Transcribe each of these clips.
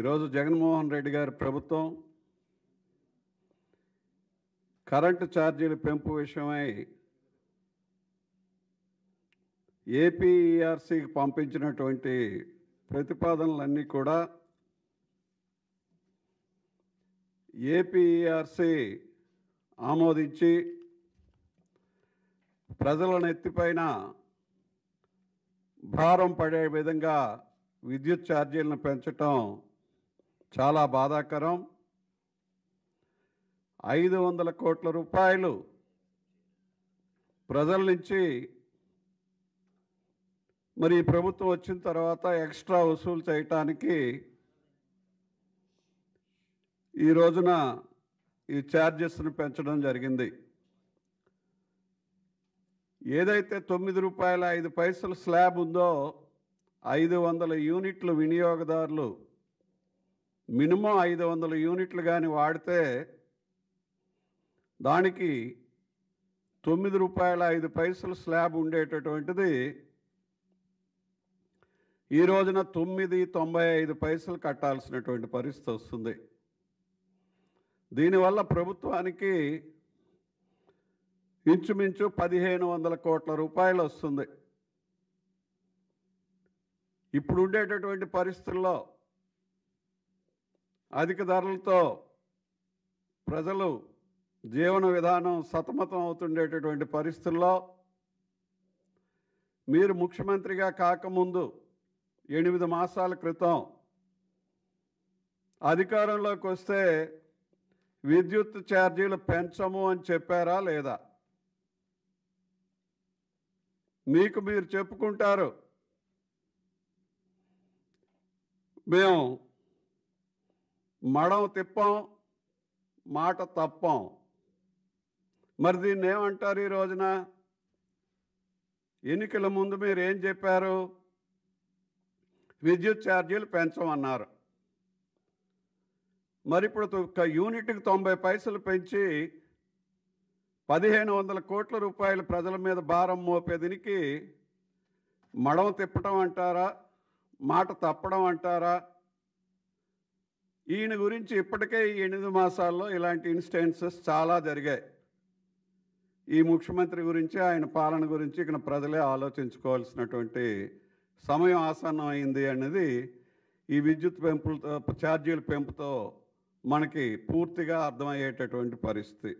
ఈరోజు జగన్మోహన్ రెడ్డి గారి ప్రభుత్వం కరెంటు ఛార్జీల పెంపు విషయమై ఏపీఈఆర్సీకి పంపించినటువంటి ప్రతిపాదనలన్నీ కూడా ఏపీఈఆర్సీ ఆమోదించి ప్రజల నెత్తిపైన భారం పడే విధంగా విద్యుత్ ఛార్జీలను పెంచటం చాలా బాధాకరం ఐదు వందల కోట్ల రూపాయలు ప్రజల నుంచి మరి ప్రభుత్వం వచ్చిన తర్వాత ఎక్స్ట్రా వసూలు చేయటానికి ఈ రోజున ఈ ఛార్జెస్ను పెంచడం జరిగింది ఏదైతే తొమ్మిది రూపాయల ఐదు పైసలు స్లాబ్ ఉందో ఐదు వందల యూనిట్లు వినియోగదారులు మినిమం ఐదు వందల యూనిట్లు కానీ వాడితే దానికి తొమ్మిది రూపాయల ఐదు పైసలు స్లాబ్ ఉండేటటువంటిది ఈ రోజున తొమ్మిది తొంభై ఐదు పైసలు కట్టాల్సినటువంటి పరిస్థితి వస్తుంది దీనివల్ల ప్రభుత్వానికి ఇంచుమించు పదిహేను వందల కోట్ల రూపాయలు వస్తుంది ఇప్పుడు ఉండేటటువంటి పరిస్థితుల్లో అధిక ధరలతో ప్రజలు జీవన విధానం సతమతం అవుతుండేటటువంటి పరిస్థితుల్లో మీరు ముఖ్యమంత్రిగా కాకముందు ఎనిమిది మాసాల క్రితం అధికారంలోకి వస్తే విద్యుత్ ఛార్జీలు పెంచము అని చెప్పారా లేదా మీకు మీరు చెప్పుకుంటారు మేము మడం తిప్పం మాట తప్పం మరి దీన్ని ఏమంటారు ఈ రోజున ఎన్నికల ముందు మీరు ఏం చెప్పారు విద్యుత్ ఛార్జీలు పెంచమన్నారు మరి ఇప్పుడు ఒక యూనిట్కి తొంభై పైసలు పెంచి పదిహేను వందల కోట్ల రూపాయలు ప్రజల మీద భారం మోపేదినికి మడం తిప్పడం అంటారా మాట తప్పడం అంటారా ఈయన గురించి ఇప్పటికే ఈ ఎనిమిది మాసాల్లో ఇలాంటి ఇన్స్టెన్సెస్ చాలా జరిగాయి ఈ ముఖ్యమంత్రి గురించి ఆయన పాలన గురించి ఇక్కడ ప్రజలే ఆలోచించుకోవాల్సినటువంటి సమయం అయింది అనేది ఈ విద్యుత్ పెంపులతో ఛార్జీల పెంపుతో మనకి పూర్తిగా అర్థమయ్యేటటువంటి పరిస్థితి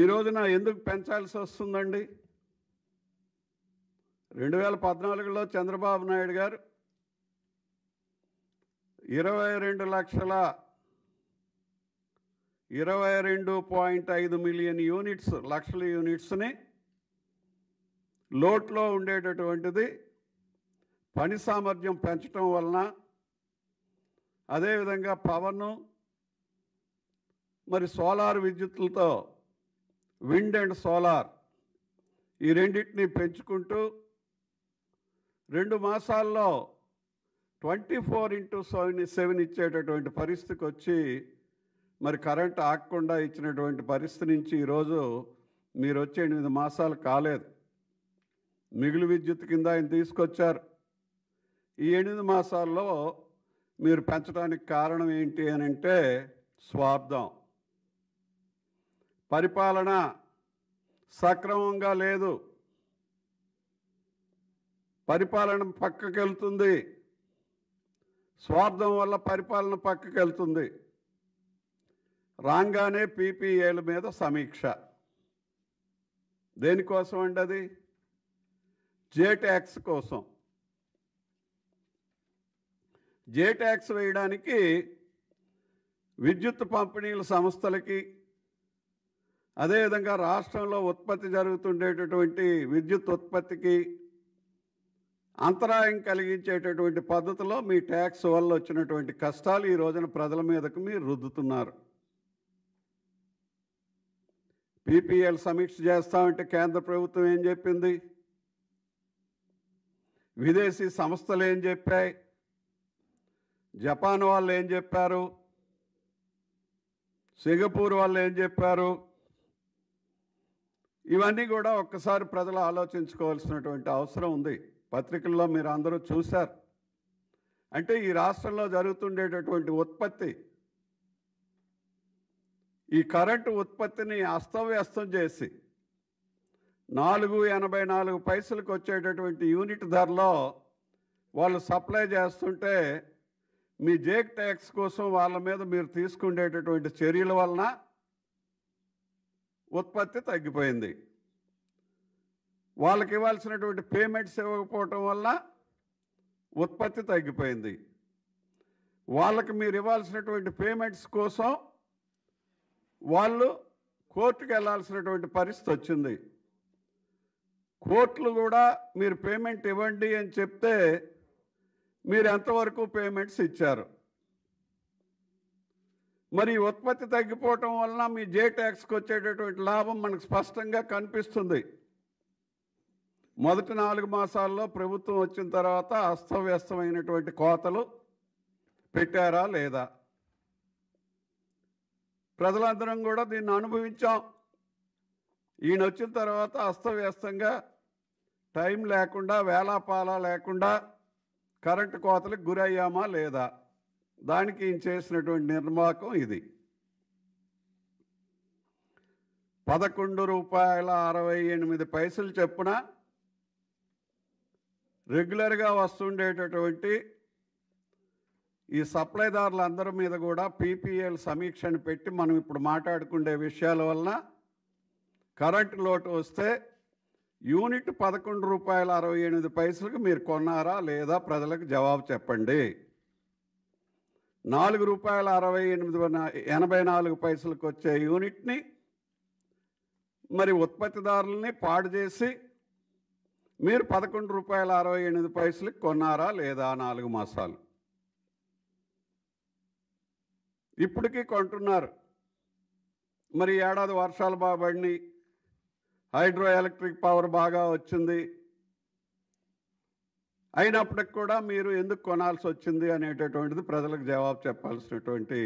ఈ రోజున ఎందుకు పెంచాల్సి వస్తుందండి రెండు వేల పద్నాలుగులో చంద్రబాబు నాయుడు గారు ఇరవై రెండు లక్షల ఇరవై రెండు పాయింట్ ఐదు మిలియన్ యూనిట్స్ లక్షల యూనిట్స్ని లోట్లో ఉండేటటువంటిది పని సామర్థ్యం పెంచడం వలన అదేవిధంగా పవర్ను మరి సోలార్ విద్యుత్తులతో విండ్ అండ్ సోలార్ ఈ రెండింటినీ పెంచుకుంటూ రెండు మాసాల్లో twenty four into seven seven ఇచ్చేటటువంటి పరిస్థితికి వచ్చి మరి కరెంట్ ఆగకుండా ఇచ్చినటువంటి పరిస్థితి నుంచి ఈరోజు మీరు వచ్చి ఎనిమిది మాసాలు కాలేదు మిగులు విద్యుత్ కింద ఆయన తీసుకొచ్చారు ఈ ఎనిమిది మాసాల్లో మీరు పెంచడానికి కారణం ఏంటి అని అంటే స్వార్థం పరిపాలన సక్రమంగా లేదు పరిపాలన పక్కకెళ్తుంది స్వార్థం వల్ల పరిపాలన పక్కకి వెళ్తుంది రాగానే పీపీఏల మీద సమీక్ష దేనికోసం అండి అది జే ట్యాక్స్ కోసం జే ట్యాక్స్ వేయడానికి విద్యుత్ పంపిణీల సంస్థలకి అదేవిధంగా రాష్ట్రంలో ఉత్పత్తి జరుగుతుండేటటువంటి విద్యుత్ ఉత్పత్తికి అంతరాయం కలిగించేటటువంటి పద్ధతిలో మీ ట్యాక్స్ వల్ల వచ్చినటువంటి కష్టాలు ఈ రోజున ప్రజల మీదకు మీరు రుద్దుతున్నారు పీపీఎల్ సమీక్ష చేస్తామంటే కేంద్ర ప్రభుత్వం ఏం చెప్పింది విదేశీ సంస్థలు ఏం చెప్పాయి జపాన్ వాళ్ళు ఏం చెప్పారు సింగపూర్ వాళ్ళు ఏం చెప్పారు ఇవన్నీ కూడా ఒక్కసారి ప్రజలు ఆలోచించుకోవాల్సినటువంటి అవసరం ఉంది పత్రికల్లో మీరు అందరూ చూశారు అంటే ఈ రాష్ట్రంలో జరుగుతుండేటటువంటి ఉత్పత్తి ఈ కరెంటు ఉత్పత్తిని అస్తవ్యస్తం చేసి నాలుగు ఎనభై నాలుగు పైసలకు వచ్చేటటువంటి యూనిట్ ధరలో వాళ్ళు సప్లై చేస్తుంటే మీ జేక్ ట్యాక్స్ కోసం వాళ్ళ మీద మీరు తీసుకునేటటువంటి చర్యల వలన ఉత్పత్తి తగ్గిపోయింది వాళ్ళకి ఇవ్వాల్సినటువంటి పేమెంట్స్ ఇవ్వకపోవటం వల్ల ఉత్పత్తి తగ్గిపోయింది వాళ్ళకి మీరు ఇవ్వాల్సినటువంటి పేమెంట్స్ కోసం వాళ్ళు కోర్టుకు వెళ్ళాల్సినటువంటి పరిస్థితి వచ్చింది కోర్టులు కూడా మీరు పేమెంట్ ఇవ్వండి అని చెప్తే మీరు ఎంతవరకు పేమెంట్స్ ఇచ్చారు మరి ఉత్పత్తి తగ్గిపోవటం వలన మీ జే ట్యాక్స్కి వచ్చేటటువంటి లాభం మనకు స్పష్టంగా కనిపిస్తుంది మొదటి నాలుగు మాసాల్లో ప్రభుత్వం వచ్చిన తర్వాత అస్తవ్యస్తమైనటువంటి కోతలు పెట్టారా లేదా ప్రజలందరం కూడా దీన్ని అనుభవించాం ఈయన వచ్చిన తర్వాత అస్తవ్యస్తంగా టైం లేకుండా వేలాపాల లేకుండా కరెంటు కోతలకు గురయ్యామా లేదా దానికి ఈయన చేసినటువంటి నిర్మాకం ఇది పదకొండు రూపాయల అరవై ఎనిమిది పైసలు చెప్పున రెగ్యులర్గా వస్తుండేటటువంటి ఈ సప్లైదారులందరి మీద కూడా పీపీఎల్ సమీక్షను పెట్టి మనం ఇప్పుడు మాట్లాడుకునే విషయాల వలన కరెంటు లోటు వస్తే యూనిట్ పదకొండు రూపాయల అరవై ఎనిమిది పైసలకు మీరు కొన్నారా లేదా ప్రజలకు జవాబు చెప్పండి నాలుగు రూపాయల అరవై ఎనిమిది ఎనభై నాలుగు పైసలకు వచ్చే యూనిట్ని మరి ఉత్పత్తిదారులని పాడు చేసి మీరు పదకొండు రూపాయల అరవై ఎనిమిది పైసలకి కొన్నారా లేదా నాలుగు మాసాలు ఇప్పటికీ కొంటున్నారు మరి ఏడాది వర్షాలు బాగా పడినాయి హైడ్రో ఎలక్ట్రిక్ పవర్ బాగా వచ్చింది అయినప్పటికి కూడా మీరు ఎందుకు కొనాల్సి వచ్చింది అనేటటువంటిది ప్రజలకు జవాబు చెప్పాల్సినటువంటి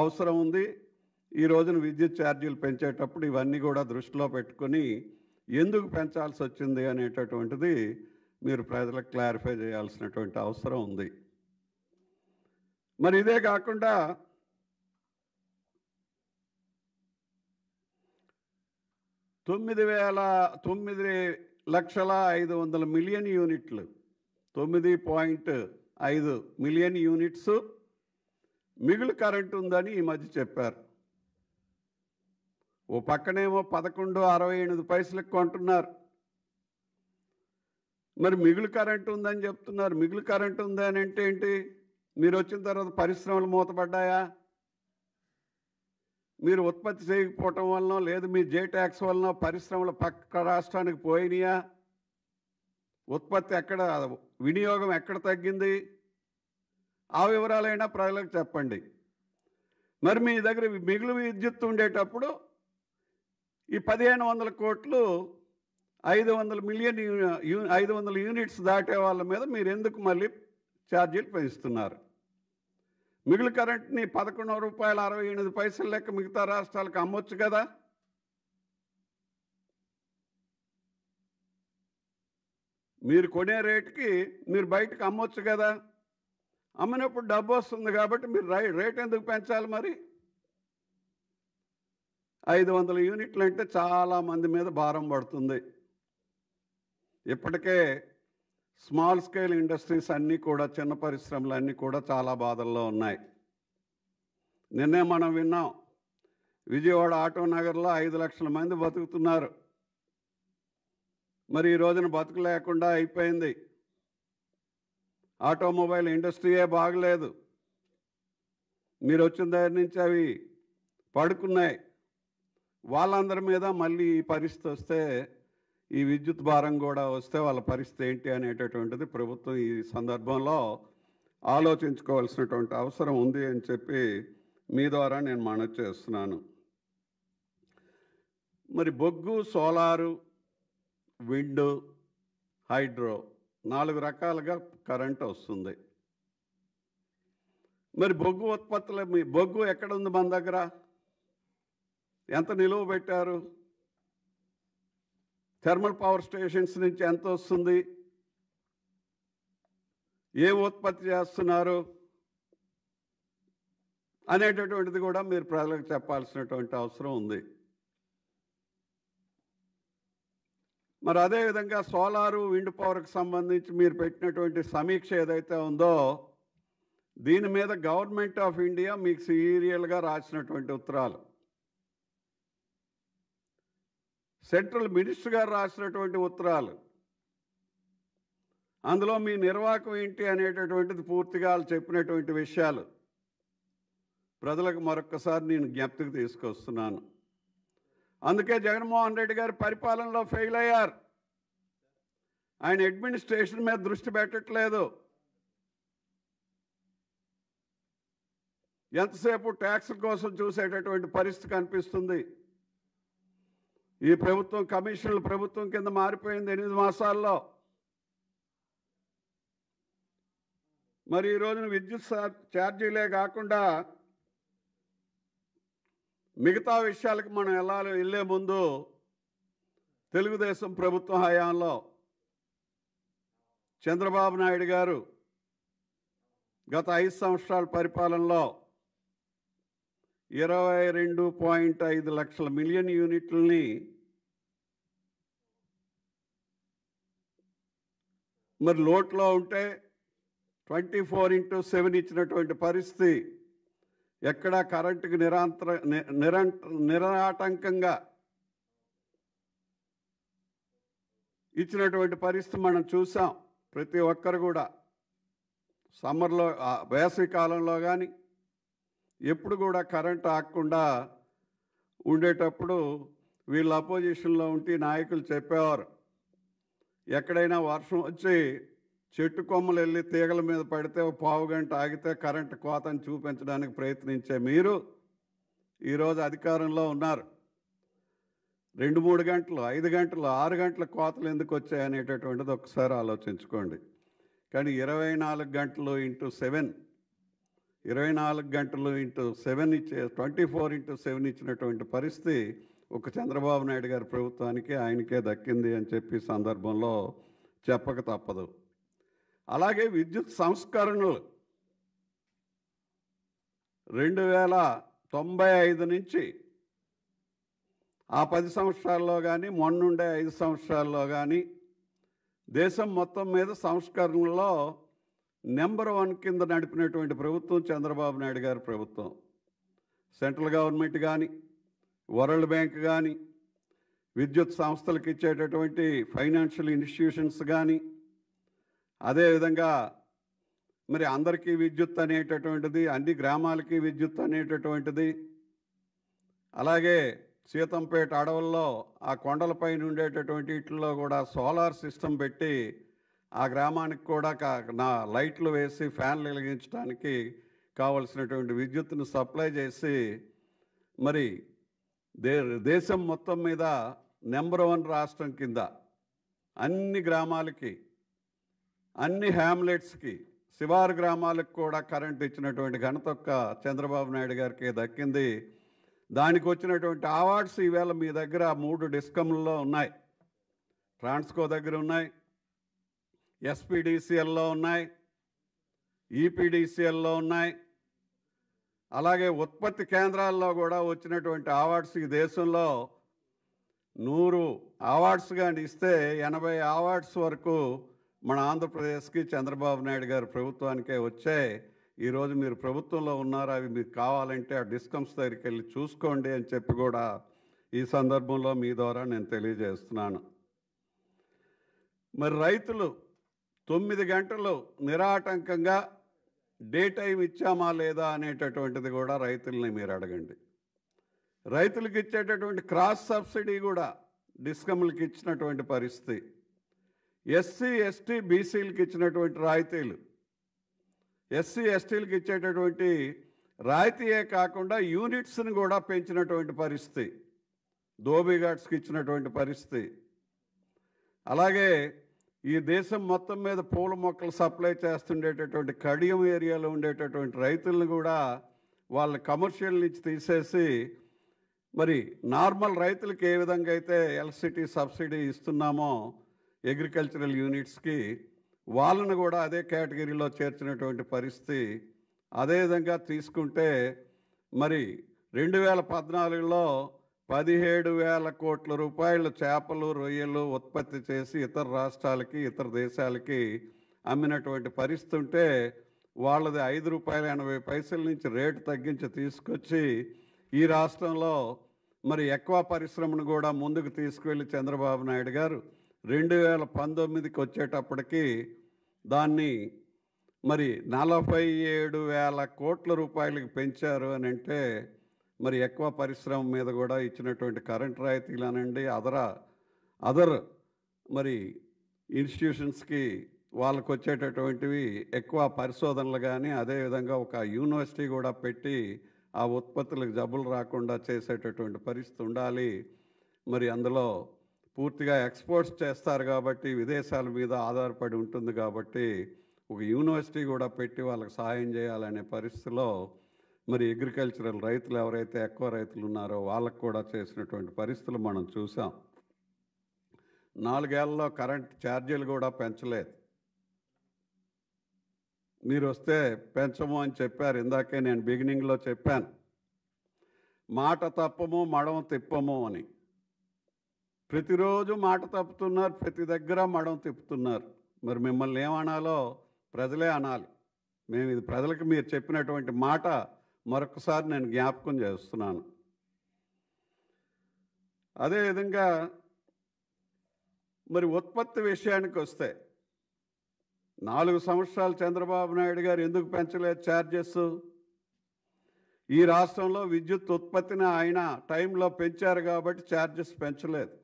అవసరం ఉంది ఈ రోజున విద్యుత్ ఛార్జీలు పెంచేటప్పుడు ఇవన్నీ కూడా దృష్టిలో పెట్టుకుని ఎందుకు పెంచాల్సి వచ్చింది అనేటటువంటిది మీరు ప్రజలకు క్లారిఫై చేయాల్సినటువంటి అవసరం ఉంది మరి ఇదే కాకుండా తొమ్మిది వేల తొమ్మిది లక్షల ఐదు వందల మిలియన్ యూనిట్లు తొమ్మిది పాయింట్ ఐదు మిలియన్ యూనిట్స్ మిగులు కరెంట్ ఉందని ఈ మధ్య చెప్పారు ఓ పక్కనేమో పదకొండు అరవై ఎనిమిది పైసలకు కొంటున్నారు మరి మిగులు కరెంట్ ఉందని చెప్తున్నారు మిగులు కరెంట్ అని అంటే ఏంటి మీరు వచ్చిన తర్వాత పరిశ్రమలు మూతపడ్డాయా మీరు ఉత్పత్తి చేయకపోవటం వలన లేదు మీ జే ట్యాక్స్ వలన పరిశ్రమలు పక్క రాష్ట్రానికి పోయినాయా ఉత్పత్తి ఎక్కడ వినియోగం ఎక్కడ తగ్గింది ఆ వివరాలైనా ప్రజలకు చెప్పండి మరి మీ దగ్గర మిగులు విద్యుత్ ఉండేటప్పుడు ఈ పదిహేను వందల కోట్లు ఐదు వందల మిలియన్ ఐదు వందల యూనిట్స్ దాటే వాళ్ళ మీద మీరు ఎందుకు మళ్ళీ ఛార్జీలు పెంచుతున్నారు మిగులు కరెంట్ని పదకొండు రూపాయల అరవై ఎనిమిది పైసలు లెక్క మిగతా రాష్ట్రాలకు అమ్మొచ్చు కదా మీరు కొనే రేటుకి మీరు బయటకు అమ్మొచ్చు కదా అమ్మినప్పుడు డబ్బు వస్తుంది కాబట్టి మీరు రేట్ ఎందుకు పెంచాలి మరి ఐదు వందల యూనిట్లు అంటే చాలా మంది మీద భారం పడుతుంది ఇప్పటికే స్మాల్ స్కేల్ ఇండస్ట్రీస్ అన్నీ కూడా చిన్న పరిశ్రమలు అన్నీ కూడా చాలా బాధల్లో ఉన్నాయి నిన్నే మనం విన్నాం విజయవాడ ఆటో నగర్లో ఐదు లక్షల మంది బతుకుతున్నారు మరి ఈ రోజున బతుకు లేకుండా అయిపోయింది ఆటోమొబైల్ ఇండస్ట్రీయే బాగలేదు మీరు వచ్చిన దగ్గర నుంచి అవి పడుకున్నాయి వాళ్ళందరి మీద మళ్ళీ ఈ పరిస్థితి వస్తే ఈ విద్యుత్ భారం కూడా వస్తే వాళ్ళ పరిస్థితి ఏంటి అనేటటువంటిది ప్రభుత్వం ఈ సందర్భంలో ఆలోచించుకోవాల్సినటువంటి అవసరం ఉంది అని చెప్పి మీ ద్వారా నేను మనవి చేస్తున్నాను మరి బొగ్గు సోలారు విండ్ హైడ్రో నాలుగు రకాలుగా కరెంట్ వస్తుంది మరి బొగ్గు ఉత్పత్తులు మీ బొగ్గు ఎక్కడ ఉంది మన దగ్గర ఎంత నిలువ పెట్టారు థర్మల్ పవర్ స్టేషన్స్ నుంచి ఎంత వస్తుంది ఏ ఉత్పత్తి చేస్తున్నారు అనేటటువంటిది కూడా మీరు ప్రజలకు చెప్పాల్సినటువంటి అవసరం ఉంది మరి అదేవిధంగా సోలారు విండ్ పవర్కి సంబంధించి మీరు పెట్టినటువంటి సమీక్ష ఏదైతే ఉందో దీని మీద గవర్నమెంట్ ఆఫ్ ఇండియా మీకు సీరియల్గా రాసినటువంటి ఉత్తరాలు సెంట్రల్ మినిస్టర్ గారు రాసినటువంటి ఉత్తరాలు అందులో మీ నిర్వాహకం ఏంటి అనేటటువంటిది పూర్తిగా చెప్పినటువంటి విషయాలు ప్రజలకు మరొక్కసారి నేను జ్ఞప్తికి తీసుకొస్తున్నాను అందుకే జగన్మోహన్ రెడ్డి గారు పరిపాలనలో ఫెయిల్ అయ్యారు ఆయన అడ్మినిస్ట్రేషన్ మీద దృష్టి పెట్టట్లేదు ఎంతసేపు ట్యాక్స్ కోసం చూసేటటువంటి పరిస్థితి కనిపిస్తుంది ఈ ప్రభుత్వం కమిషన్లు ప్రభుత్వం కింద మారిపోయింది ఎనిమిది మాసాల్లో మరి ఈ రోజున విద్యుత్ ఛార్జీలే కాకుండా మిగతా విషయాలకు మనం వెళ్ళాలి వెళ్ళే ముందు తెలుగుదేశం ప్రభుత్వం హయాంలో చంద్రబాబు నాయుడు గారు గత ఐదు సంవత్సరాల పరిపాలనలో ఇరవై రెండు పాయింట్ ఐదు లక్షల మిలియన్ యూనిట్లని మరి లోట్లో ఉంటే ట్వంటీ ఫోర్ ఇంటూ సెవెన్ ఇచ్చినటువంటి పరిస్థితి ఎక్కడా కరెంటుకు నిరాంతర నిరంట నిరాటంకంగా ఇచ్చినటువంటి పరిస్థితి మనం చూసాం ప్రతి ఒక్కరు కూడా సమ్మర్లో వేసవి కాలంలో కానీ ఎప్పుడు కూడా కరెంట్ ఆగకుండా ఉండేటప్పుడు వీళ్ళు అపోజిషన్లో ఉంటే నాయకులు చెప్పేవారు ఎక్కడైనా వర్షం వచ్చి చెట్టు కొమ్మలు వెళ్ళి తీగల మీద పడితే పావు గంట ఆగితే కరెంటు కోతను చూపించడానికి ప్రయత్నించే మీరు ఈరోజు అధికారంలో ఉన్నారు రెండు మూడు గంటలు ఐదు గంటలు ఆరు గంటల కోతలు ఎందుకు వచ్చాయి అనేటటువంటిది ఒకసారి ఆలోచించుకోండి కానీ ఇరవై నాలుగు గంటలు ఇంటూ సెవెన్ ఇరవై నాలుగు గంటలు ఇంటూ సెవెన్ ఇచ్చే ట్వంటీ ఫోర్ ఇంటూ సెవెన్ ఇచ్చినటువంటి పరిస్థితి ఒక చంద్రబాబు నాయుడు గారి ప్రభుత్వానికి ఆయనకే దక్కింది అని చెప్పి సందర్భంలో చెప్పక తప్పదు అలాగే విద్యుత్ సంస్కరణలు రెండు వేల తొంభై ఐదు నుంచి ఆ పది సంవత్సరాల్లో కానీ మొన్నుండే ఐదు సంవత్సరాల్లో కానీ దేశం మొత్తం మీద సంస్కరణలో నెంబర్ వన్ కింద నడిపినటువంటి ప్రభుత్వం చంద్రబాబు నాయుడు గారి ప్రభుత్వం సెంట్రల్ గవర్నమెంట్ కానీ వరల్డ్ బ్యాంక్ కానీ విద్యుత్ సంస్థలకు ఇచ్చేటటువంటి ఫైనాన్షియల్ ఇన్స్టిట్యూషన్స్ కానీ అదేవిధంగా మరి అందరికీ విద్యుత్ అనేటటువంటిది అన్ని గ్రామాలకి విద్యుత్ అనేటటువంటిది అలాగే సీతంపేట అడవుల్లో ఆ కొండలపైన ఉండేటటువంటి వీటిల్లో కూడా సోలార్ సిస్టమ్ పెట్టి ఆ గ్రామానికి కూడా నా లైట్లు వేసి ఫ్యాన్లు వెలిగించడానికి కావలసినటువంటి విద్యుత్ను సప్లై చేసి మరి దే దేశం మొత్తం మీద నెంబర్ వన్ రాష్ట్రం కింద అన్ని గ్రామాలకి అన్ని హ్యామ్లెట్స్కి శివారు గ్రామాలకు కూడా కరెంట్ ఇచ్చినటువంటి ఘనత ఒక్క చంద్రబాబు నాయుడు గారికి దక్కింది దానికి వచ్చినటువంటి అవార్డ్స్ ఈవేళ మీ దగ్గర మూడు డిస్కమ్లలో ఉన్నాయి ట్రాన్స్కో దగ్గర ఉన్నాయి ఎస్పీడీసీఎల్లో ఉన్నాయి ఈపీడీసీఎల్లో ఉన్నాయి అలాగే ఉత్పత్తి కేంద్రాల్లో కూడా వచ్చినటువంటి అవార్డ్స్ ఈ దేశంలో నూరు అవార్డ్స్ కానీ ఇస్తే ఎనభై అవార్డ్స్ వరకు మన ఆంధ్రప్రదేశ్కి చంద్రబాబు నాయుడు గారు ప్రభుత్వానికే వచ్చే ఈరోజు మీరు ప్రభుత్వంలో ఉన్నారు అవి మీకు కావాలంటే ఆ డిస్కమ్స్ దగ్గరికి వెళ్ళి చూసుకోండి అని చెప్పి కూడా ఈ సందర్భంలో మీ ద్వారా నేను తెలియజేస్తున్నాను మరి రైతులు తొమ్మిది గంటలు నిరాటంకంగా డే టైం ఇచ్చామా లేదా అనేటటువంటిది కూడా రైతుల్ని మీరు అడగండి రైతులకు ఇచ్చేటటువంటి క్రాస్ సబ్సిడీ కూడా డిస్కమ్లకి ఇచ్చినటువంటి పరిస్థితి ఎస్సీ ఎస్టీ బీసీలకు ఇచ్చినటువంటి రాయితీలు ఎస్సీ ఎస్టీలకు ఇచ్చేటటువంటి రాయితీయే కాకుండా యూనిట్స్ని కూడా పెంచినటువంటి పరిస్థితి దోబీఘాట్స్కి ఇచ్చినటువంటి పరిస్థితి అలాగే ఈ దేశం మొత్తం మీద పూల మొక్కలు సప్లై చేస్తుండేటటువంటి కడియం ఏరియాలో ఉండేటటువంటి రైతులను కూడా వాళ్ళ కమర్షియల్ నుంచి తీసేసి మరి నార్మల్ రైతులకు ఏ విధంగా అయితే ఎలక్ట్రిసిటీ సబ్సిడీ ఇస్తున్నామో అగ్రికల్చరల్ యూనిట్స్కి వాళ్ళను కూడా అదే కేటగిరీలో చేర్చినటువంటి పరిస్థితి అదేవిధంగా తీసుకుంటే మరి రెండు వేల పద్నాలుగులో పదిహేడు వేల కోట్ల రూపాయలు చేపలు రొయ్యలు ఉత్పత్తి చేసి ఇతర రాష్ట్రాలకి ఇతర దేశాలకి అమ్మినటువంటి పరిస్థితి ఉంటే వాళ్ళది ఐదు రూపాయల ఎనభై పైసల నుంచి రేటు తగ్గించి తీసుకొచ్చి ఈ రాష్ట్రంలో మరి ఎక్కువ పరిశ్రమను కూడా ముందుకు తీసుకువెళ్ళి చంద్రబాబు నాయుడు గారు రెండు వేల పంతొమ్మిదికి వచ్చేటప్పటికి దాన్ని మరి నలభై ఏడు వేల కోట్ల రూపాయలకి పెంచారు అని అంటే మరి ఎక్కువ పరిశ్రమ మీద కూడా ఇచ్చినటువంటి కరెంట్ రాయితీలు అనండి అదర అదర్ మరి ఇన్స్టిట్యూషన్స్కి వాళ్ళకు వచ్చేటటువంటివి ఎక్కువ పరిశోధనలు కానీ అదేవిధంగా ఒక యూనివర్సిటీ కూడా పెట్టి ఆ ఉత్పత్తులకు జబ్బులు రాకుండా చేసేటటువంటి పరిస్థితి ఉండాలి మరి అందులో పూర్తిగా ఎక్స్పోర్ట్స్ చేస్తారు కాబట్టి విదేశాల మీద ఆధారపడి ఉంటుంది కాబట్టి ఒక యూనివర్సిటీ కూడా పెట్టి వాళ్ళకి సహాయం చేయాలనే పరిస్థితిలో మరి అగ్రికల్చరల్ రైతులు ఎవరైతే ఎక్కువ రైతులు ఉన్నారో వాళ్ళకు కూడా చేసినటువంటి పరిస్థితులు మనం చూసాం నాలుగేళ్లలో కరెంట్ ఛార్జీలు కూడా పెంచలేదు మీరు వస్తే పెంచము అని చెప్పారు ఇందాకే నేను బిగినింగ్లో చెప్పాను మాట తప్పము మడం తిప్పము అని ప్రతిరోజు మాట తప్పుతున్నారు ప్రతి దగ్గర మడం తిప్పుతున్నారు మరి మిమ్మల్ని ఏమనాలో ప్రజలే అనాలి మేము ఇది ప్రజలకు మీరు చెప్పినటువంటి మాట మరొకసారి నేను జ్ఞాపకం చేస్తున్నాను అదేవిధంగా మరి ఉత్పత్తి విషయానికి వస్తే నాలుగు సంవత్సరాలు చంద్రబాబు నాయుడు గారు ఎందుకు పెంచలేదు ఛార్జెస్ ఈ రాష్ట్రంలో విద్యుత్ ఉత్పత్తిని ఆయన టైంలో పెంచారు కాబట్టి ఛార్జెస్ పెంచలేదు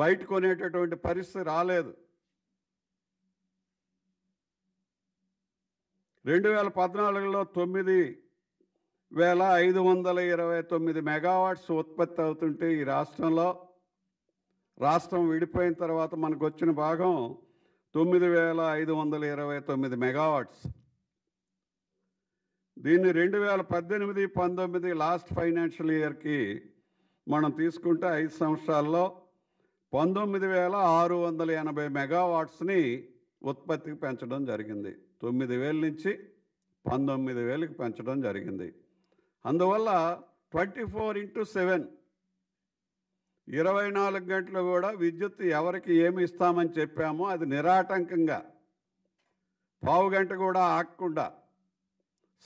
బయట కొనేటటువంటి పరిస్థితి రాలేదు రెండు వేల పద్నాలుగులో తొమ్మిది వేల ఐదు వందల ఇరవై తొమ్మిది మెగావాట్స్ ఉత్పత్తి అవుతుంటే ఈ రాష్ట్రంలో రాష్ట్రం విడిపోయిన తర్వాత మనకు వచ్చిన భాగం తొమ్మిది వేల ఐదు వందల ఇరవై తొమ్మిది మెగావాట్స్ దీన్ని రెండు వేల పద్దెనిమిది పంతొమ్మిది లాస్ట్ ఫైనాన్షియల్ ఇయర్కి మనం తీసుకుంటే ఐదు సంవత్సరాల్లో పంతొమ్మిది వేల ఆరు వందల ఎనభై మెగావాట్స్ని ఉత్పత్తికి పెంచడం జరిగింది తొమ్మిది వేల నుంచి పంతొమ్మిది వేలకు పెంచడం జరిగింది అందువల్ల ట్వంటీ ఫోర్ ఇంటూ సెవెన్ ఇరవై నాలుగు గంటలు కూడా విద్యుత్ ఎవరికి ఏమి ఇస్తామని చెప్పామో అది నిరాటంకంగా పావు గంట కూడా ఆకుండా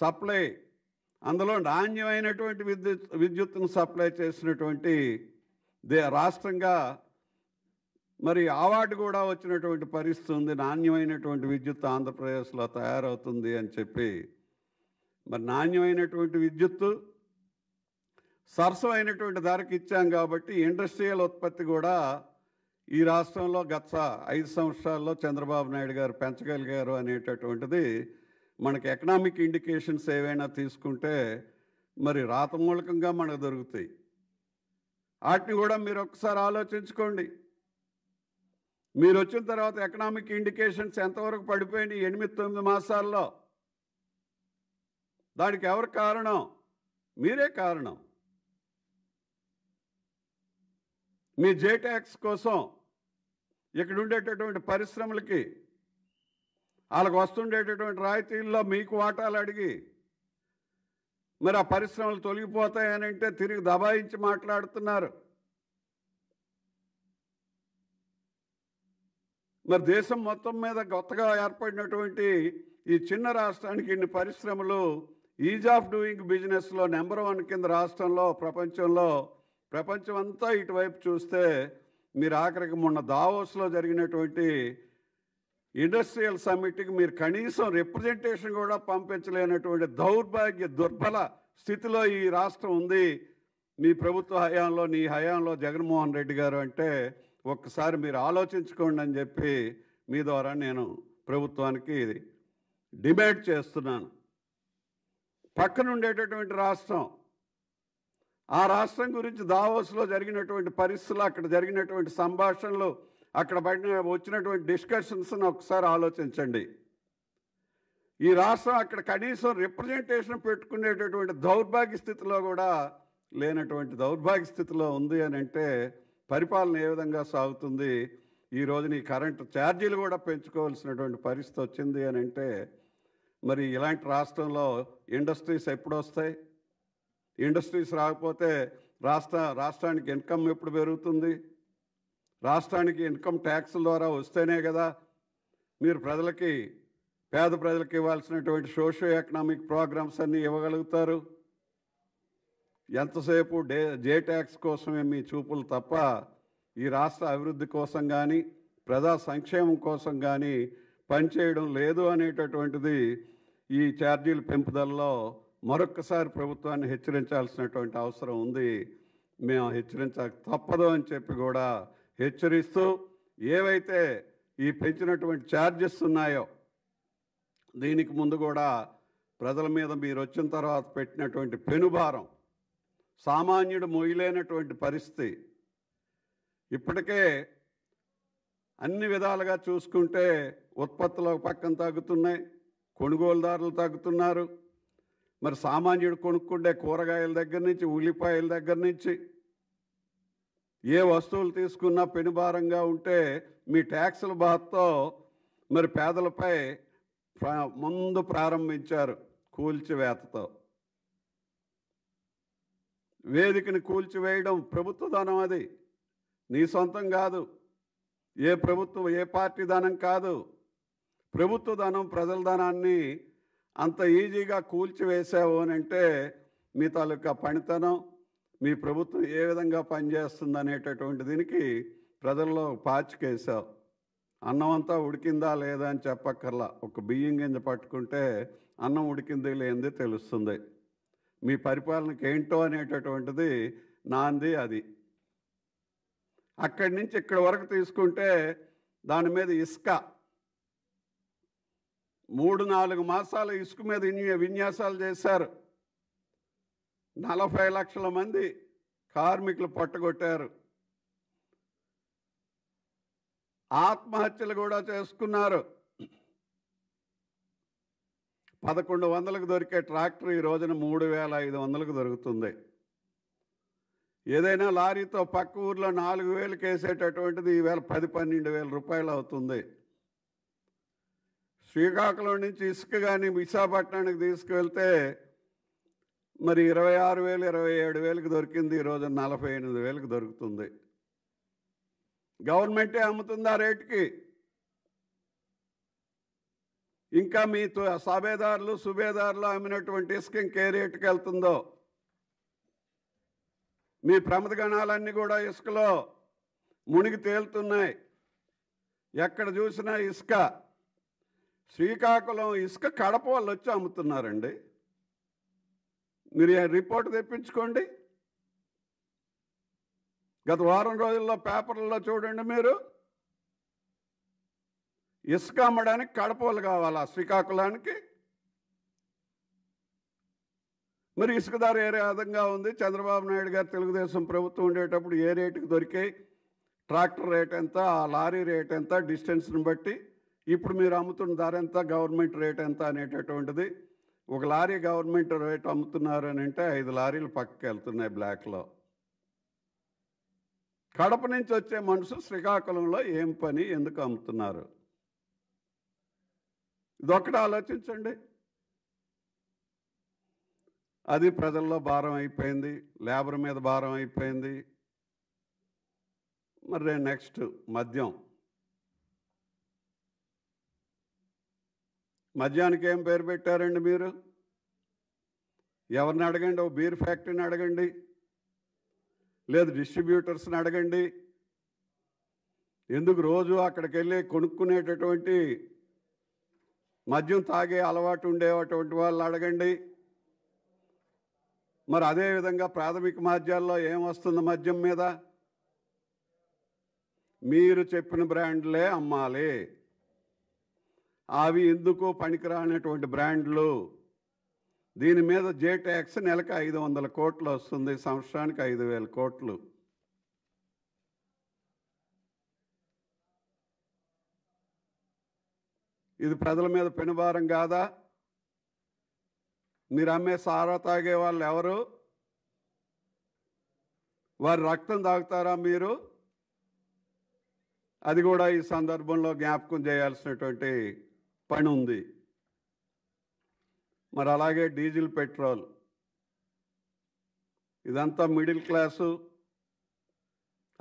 సప్లై అందులో నాణ్యమైనటువంటి విద్యుత్ విద్యుత్ను సప్లై చేసినటువంటి దే రాష్ట్రంగా మరి అవార్డు కూడా వచ్చినటువంటి పరిస్థితి ఉంది నాణ్యమైనటువంటి విద్యుత్ ఆంధ్రప్రదేశ్లో తయారవుతుంది అని చెప్పి మరి నాణ్యమైనటువంటి విద్యుత్తు సరసమైనటువంటి ధరకు ఇచ్చాం కాబట్టి ఇండస్ట్రియల్ ఉత్పత్తి కూడా ఈ రాష్ట్రంలో గత ఐదు సంవత్సరాల్లో చంద్రబాబు నాయుడు గారు పెంచగలిగారు అనేటటువంటిది మనకి ఎకనామిక్ ఇండికేషన్స్ ఏవైనా తీసుకుంటే మరి రాతమూలకంగా మనకు దొరుకుతాయి వాటిని కూడా మీరు ఒకసారి ఆలోచించుకోండి మీరు వచ్చిన తర్వాత ఎకనామిక్ ఇండికేషన్స్ ఎంతవరకు పడిపోయింది ఎనిమిది తొమ్మిది మాసాల్లో దానికి ఎవరు కారణం మీరే కారణం మీ జే ట్యాక్స్ కోసం ఇక్కడ ఉండేటటువంటి పరిశ్రమలకి వాళ్ళకు వస్తుండేటటువంటి రాయితీల్లో మీకు వాటాలు అడిగి మరి ఆ పరిశ్రమలు తొలగిపోతాయనంటే తిరిగి దబాయించి మాట్లాడుతున్నారు మరి దేశం మొత్తం మీద కొత్తగా ఏర్పడినటువంటి ఈ చిన్న రాష్ట్రానికి ఇన్ని పరిశ్రమలు ఈజ్ ఆఫ్ డూయింగ్ బిజినెస్లో నెంబర్ వన్ కింద రాష్ట్రంలో ప్రపంచంలో ప్రపంచం అంతా ఇటువైపు చూస్తే మీరు ఆఖరికి మొన్న దావోస్లో జరిగినటువంటి ఇండస్ట్రియల్ సమ్మిట్కి మీరు కనీసం రిప్రజెంటేషన్ కూడా పంపించలేనటువంటి దౌర్భాగ్య దుర్బల స్థితిలో ఈ రాష్ట్రం ఉంది మీ ప్రభుత్వ హయాంలో నీ హయాంలో జగన్మోహన్ రెడ్డి గారు అంటే ఒక్కసారి మీరు ఆలోచించుకోండి అని చెప్పి మీ ద్వారా నేను ప్రభుత్వానికి డిమాండ్ చేస్తున్నాను పక్కన ఉండేటటువంటి రాష్ట్రం ఆ రాష్ట్రం గురించి దావోస్లో జరిగినటువంటి పరిస్థితులు అక్కడ జరిగినటువంటి సంభాషణలు అక్కడ పడిన వచ్చినటువంటి డిస్కషన్స్ని ఒకసారి ఆలోచించండి ఈ రాష్ట్రం అక్కడ కనీసం రిప్రజెంటేషన్ పెట్టుకునేటటువంటి దౌర్భాగ్య స్థితిలో కూడా లేనటువంటి దౌర్భాగ్య స్థితిలో ఉంది అని అంటే పరిపాలన ఏ విధంగా సాగుతుంది ఈ రోజున ఈ కరెంటు ఛార్జీలు కూడా పెంచుకోవాల్సినటువంటి పరిస్థితి వచ్చింది అని అంటే మరి ఇలాంటి రాష్ట్రంలో ఇండస్ట్రీస్ ఎప్పుడు వస్తాయి ఇండస్ట్రీస్ రాకపోతే రాష్ట్ర రాష్ట్రానికి ఇన్కమ్ ఎప్పుడు పెరుగుతుంది రాష్ట్రానికి ఇన్కమ్ ట్యాక్సుల ద్వారా వస్తేనే కదా మీరు ప్రజలకి పేద ప్రజలకు ఇవ్వాల్సినటువంటి సోషో ఎకనామిక్ ప్రోగ్రామ్స్ అన్నీ ఇవ్వగలుగుతారు ఎంతసేపు డే జే ట్యాక్స్ కోసమే మీ చూపులు తప్ప ఈ రాష్ట్ర అభివృద్ధి కోసం కానీ ప్రజా సంక్షేమం కోసం కానీ పనిచేయడం లేదు అనేటటువంటిది ఈ ఛార్జీల పెంపుదలలో మరొక్కసారి ప్రభుత్వాన్ని హెచ్చరించాల్సినటువంటి అవసరం ఉంది మేము హెచ్చరించక తప్పదు అని చెప్పి కూడా హెచ్చరిస్తూ ఏవైతే ఈ పెంచినటువంటి ఛార్జెస్ ఉన్నాయో దీనికి ముందు కూడా ప్రజల మీద మీరు వచ్చిన తర్వాత పెట్టినటువంటి పెనుభారం సామాన్యుడు మొయ్యలేనటువంటి పరిస్థితి ఇప్పటికే అన్ని విధాలుగా చూసుకుంటే ఉత్పత్తులు ఒక పక్కన తగ్గుతున్నాయి కొనుగోలుదారులు తగ్గుతున్నారు మరి సామాన్యుడు కొనుక్కుండే కూరగాయల దగ్గర నుంచి ఉల్లిపాయల దగ్గర నుంచి ఏ వస్తువులు తీసుకున్నా పెనుభారంగా ఉంటే మీ ట్యాక్సుల బాధతో మరి పేదలపై ముందు ప్రారంభించారు కూల్చివేతతో వేదికని కూల్చివేయడం ప్రభుత్వ దానం అది నీ సొంతం కాదు ఏ ప్రభుత్వం ఏ పార్టీ దానం కాదు ప్రభుత్వ దానం ప్రజల దానాన్ని అంత ఈజీగా కూల్చివేసావు అని అంటే మీ తాలూకా పనితనం మీ ప్రభుత్వం ఏ విధంగా పనిచేస్తుంది అనేటటువంటి దీనికి ప్రజల్లో పాచికేసావు అన్నం అంతా ఉడికిందా లేదా అని చెప్పక్కర్లా ఒక బియ్యం గింజ పట్టుకుంటే అన్నం ఉడికింది లేనిది తెలుస్తుంది మీ పరిపాలనకి ఏంటో అనేటటువంటిది నాంది అది అక్కడి నుంచి ఇక్కడ వరకు తీసుకుంటే దాని మీద ఇసుక మూడు నాలుగు మాసాలు ఇసుక మీద విన్యాసాలు చేశారు నలభై లక్షల మంది కార్మికులు పట్టగొట్టారు ఆత్మహత్యలు కూడా చేసుకున్నారు పదకొండు వందలకు దొరికే ట్రాక్టర్ ఈ రోజున మూడు వేల ఐదు వందలకు దొరుకుతుంది ఏదైనా లారీతో పక్క ఊర్లో నాలుగు వేలకు వేసేటటువంటిది ఈవేళ పది పన్నెండు వేల రూపాయలు అవుతుంది శ్రీకాకుళం నుంచి ఇసుక కానీ విశాఖపట్నానికి తీసుకువెళ్తే మరి ఇరవై ఆరు వేలు ఇరవై ఏడు వేలకు దొరికింది ఈరోజు నలభై ఎనిమిది వేలకు దొరుకుతుంది గవర్నమెంటే అమ్ముతుంది ఆ రేటుకి ఇంకా మీ సాబేదారులు సుబేదారులు అమ్మినటువంటి ఇసుక ఇంకే రేటుకి వెళ్తుందో మీ ప్రమద గణాలన్నీ కూడా ఇసుకలో మునిగి తేలుతున్నాయి ఎక్కడ చూసినా ఇసుక శ్రీకాకుళం ఇసుక కడప వాళ్ళు వచ్చి అమ్ముతున్నారండి మీరు రిపోర్ట్ తెప్పించుకోండి గత వారం రోజుల్లో పేపర్లలో చూడండి మీరు ఇసుక అమ్మడానికి కడపలు కావాలా శ్రీకాకుళానికి మరి ఇసుక ధర ఏ విధంగా ఉంది చంద్రబాబు నాయుడు గారు తెలుగుదేశం ప్రభుత్వం ఉండేటప్పుడు ఏ రేటుకి దొరికాయి ట్రాక్టర్ రేట్ ఎంత ఆ లారీ రేట్ ఎంత డిస్టెన్స్ని బట్టి ఇప్పుడు మీరు అమ్ముతున్న ధర ఎంత గవర్నమెంట్ రేట్ ఎంత అనేటటువంటిది ఒక లారీ గవర్నమెంట్ రేట్ అమ్ముతున్నారు అని అంటే ఐదు లారీలు పక్కకి వెళ్తున్నాయి బ్లాక్లో కడప నుంచి వచ్చే మనుషులు శ్రీకాకుళంలో ఏం పని ఎందుకు అమ్ముతున్నారు ఇదొక్కటి ఆలోచించండి అది ప్రజల్లో భారం అయిపోయింది లేబర్ మీద భారం అయిపోయింది మరి నెక్స్ట్ మద్యం మద్యానికి ఏం పేరు పెట్టారండి మీరు ఎవరిని అడగండి ఓ బీర్ ఫ్యాక్టరీని అడగండి లేదు డిస్ట్రిబ్యూటర్స్ని అడగండి ఎందుకు రోజు అక్కడికి వెళ్ళి కొనుక్కునేటటువంటి మద్యం తాగే అలవాటు ఉండేటువంటి వాళ్ళు అడగండి మరి అదేవిధంగా ప్రాథమిక మాధ్యాల్లో ఏమొస్తుంది మద్యం మీద మీరు చెప్పిన బ్రాండ్లే అమ్మాలి అవి ఎందుకు పనికిరానటువంటి బ్రాండ్లు దీని మీద జే ట్యాక్స్ నెలకు ఐదు వందల కోట్లు వస్తుంది సంవత్సరానికి ఐదు వేల కోట్లు ఇది ప్రజల మీద పెనుభారం కాదా మీరు అమ్మే సారా తాగే వాళ్ళు ఎవరు వారి రక్తం తాగుతారా మీరు అది కూడా ఈ సందర్భంలో జ్ఞాపకం చేయాల్సినటువంటి పని ఉంది మరి అలాగే డీజిల్ పెట్రోల్ ఇదంతా మిడిల్ క్లాసు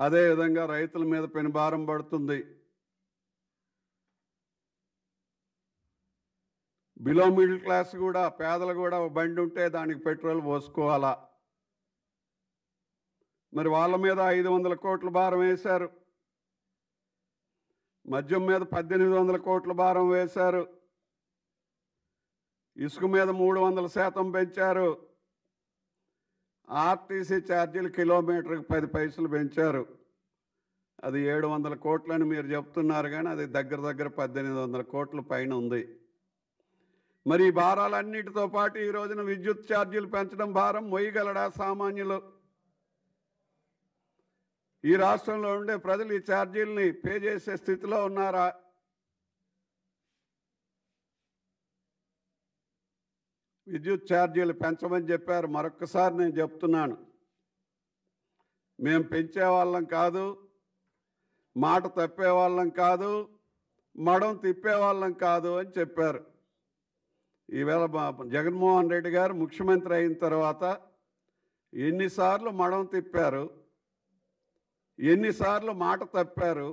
అదేవిధంగా రైతుల మీద పెనుభారం పడుతుంది బిలో మిడిల్ క్లాస్ కూడా పేదలు కూడా బండి ఉంటే దానికి పెట్రోల్ పోసుకోవాలా మరి వాళ్ళ మీద ఐదు వందల కోట్ల భారం వేశారు మద్యం మీద పద్దెనిమిది వందల కోట్ల భారం వేశారు ఇసుక మీద మూడు వందల శాతం పెంచారు ఆర్టీసీ ఛార్జీలు కిలోమీటర్కి పది పైసలు పెంచారు అది ఏడు వందల కోట్లని మీరు చెప్తున్నారు కానీ అది దగ్గర దగ్గర పద్దెనిమిది వందల కోట్ల పైన ఉంది మరి భారాలన్నిటితో పాటు ఈ రోజున విద్యుత్ ఛార్జీలు పెంచడం భారం మొయ్యగలడా సామాన్యులు ఈ రాష్ట్రంలో ఉండే ప్రజలు ఈ ఛార్జీలని పే చేసే స్థితిలో ఉన్నారా విద్యుత్ ఛార్జీలు పెంచమని చెప్పారు మరొక్కసారి నేను చెప్తున్నాను మేము పెంచేవాళ్ళం కాదు మాట తప్పేవాళ్ళం కాదు మడం తిప్పేవాళ్ళం కాదు అని చెప్పారు ఈవేళ జగన్మోహన్ రెడ్డి గారు ముఖ్యమంత్రి అయిన తర్వాత ఎన్నిసార్లు మడం తిప్పారు ఎన్నిసార్లు మాట తప్పారు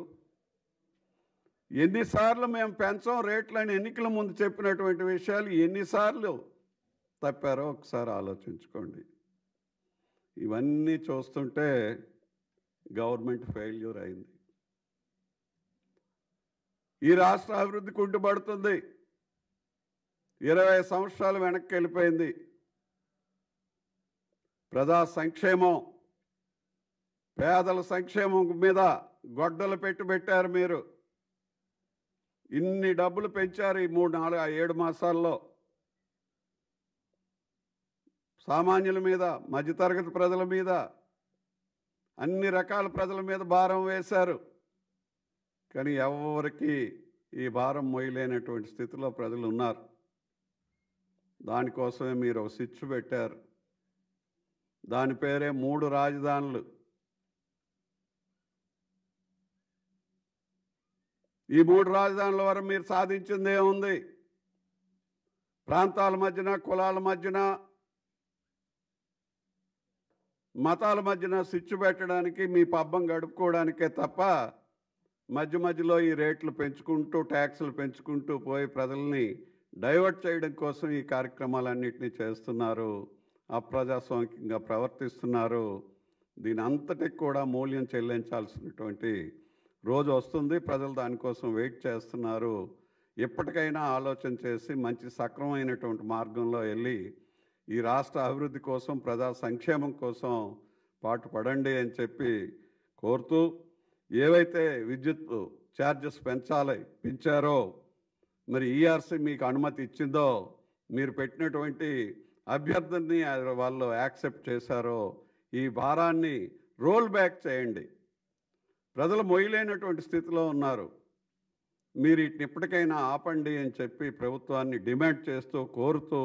ఎన్నిసార్లు మేము పెంచం రేట్లని ఎన్నికల ముందు చెప్పినటువంటి విషయాలు ఎన్నిసార్లు తప్పారో ఒకసారి ఆలోచించుకోండి ఇవన్నీ చూస్తుంటే గవర్నమెంట్ ఫెయిల్యూర్ అయింది ఈ రాష్ట్ర అభివృద్ధి కుంటుపడుతుంది ఇరవై సంవత్సరాలు వెనక్కి వెళ్ళిపోయింది ప్రజా సంక్షేమం పేదల సంక్షేమం మీద గొడ్డలు పెట్టి పెట్టారు మీరు ఇన్ని డబ్బులు పెంచారు ఈ మూడు నాలుగు ఏడు మాసాల్లో సామాన్యుల మీద మధ్యతరగతి ప్రజల మీద అన్ని రకాల ప్రజల మీద భారం వేశారు కానీ ఎవరికి ఈ భారం మొయ్యలేనటువంటి స్థితిలో ప్రజలు ఉన్నారు దానికోసమే మీరు ఒక స్విచ్ పెట్టారు దాని పేరే మూడు రాజధానులు ఈ మూడు రాజధానుల వరకు మీరు సాధించింది ఏముంది ప్రాంతాల మధ్యన కులాల మధ్యన మతాల మధ్యన స్విచ్ పెట్టడానికి మీ పబ్బం గడుపుకోవడానికే తప్ప మధ్య మధ్యలో ఈ రేట్లు పెంచుకుంటూ ట్యాక్సులు పెంచుకుంటూ పోయి ప్రజల్ని డైవర్ట్ చేయడం కోసం ఈ కార్యక్రమాలన్నింటినీ చేస్తున్నారు అప్రజాస్వామికంగా ప్రవర్తిస్తున్నారు దీని అంతటికి కూడా మూల్యం చెల్లించాల్సినటువంటి రోజు వస్తుంది ప్రజలు దానికోసం వెయిట్ చేస్తున్నారు ఎప్పటికైనా ఆలోచన చేసి మంచి సక్రమైనటువంటి మార్గంలో వెళ్ళి ఈ రాష్ట్ర అభివృద్ధి కోసం ప్రజా సంక్షేమం కోసం పాటుపడండి అని చెప్పి కోరుతూ ఏవైతే విద్యుత్ ఛార్జెస్ పెంచాలి పెంచారో మరి ఈఆర్సీ e మీకు అనుమతి ఇచ్చిందో మీరు పెట్టినటువంటి అభ్యర్థిని వాళ్ళు యాక్సెప్ట్ చేశారో ఈ భారాన్ని రోల్ బ్యాక్ చేయండి ప్రజలు మొయ్యలేనటువంటి స్థితిలో ఉన్నారు మీరు వీటిని ఇప్పటికైనా ఆపండి అని చెప్పి ప్రభుత్వాన్ని డిమాండ్ చేస్తూ కోరుతూ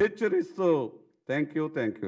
హెచ్చరిస్తూ థ్యాంక్ యూ థ్యాంక్ యూ